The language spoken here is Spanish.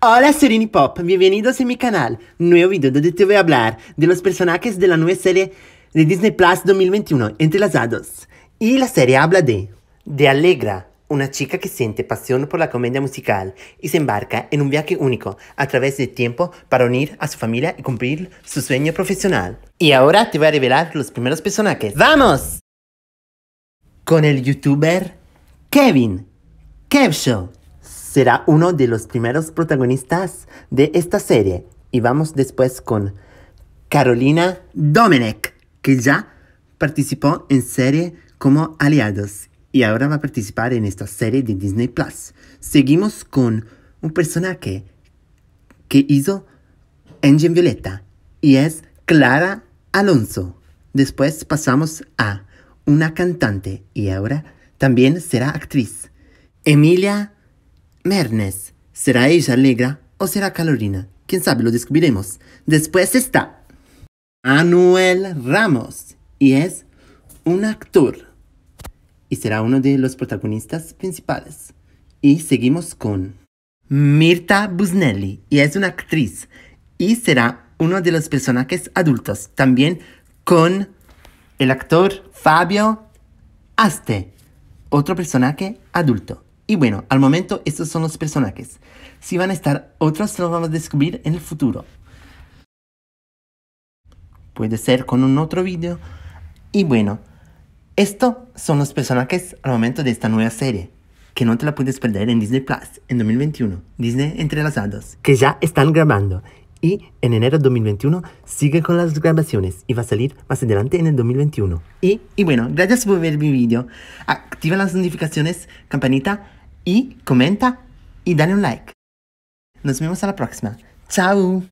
Hola Serenipop, Pop, bienvenidos a mi canal. Nuevo video donde te voy a hablar de los personajes de la nueva serie de Disney Plus 2021, Entrelazados. Y la serie habla de... De Allegra, una chica que siente pasión por la comedia musical y se embarca en un viaje único a través del tiempo para unir a su familia y cumplir su sueño profesional. Y ahora te voy a revelar los primeros personajes. ¡Vamos! Con el youtuber Kevin Kevshow será uno de los primeros protagonistas de esta serie. Y vamos después con Carolina Domenech, que ya participó en serie como Aliados y ahora va a participar en esta serie de Disney Plus. Seguimos con un personaje que hizo Engine Violeta y es Clara Alonso. Después pasamos a una cantante y ahora también será actriz. Emilia Mernes. ¿Será ella Alegra o será Carolina? Quién sabe, lo descubriremos. Después está Anuel Ramos y es un actor y será uno de los protagonistas principales. Y seguimos con Mirta Busnelli y es una actriz y será uno de los personajes adultos, también con el actor Fabio Aste, otro personaje adulto. Y bueno, al momento estos son los personajes. Si van a estar otros los vamos a descubrir en el futuro. Puede ser con un otro vídeo. Y bueno, estos son los personajes al momento de esta nueva serie, que no te la puedes perder en Disney Plus en 2021, Disney Entrelazados, que ya están grabando. Y en enero de 2021 sigue con las grabaciones y va a salir más adelante en el 2021. Y, bueno, gracias por ver mi video. Activa las notificaciones, campanita y comenta y dale un like. Nos vemos a la próxima. Chao.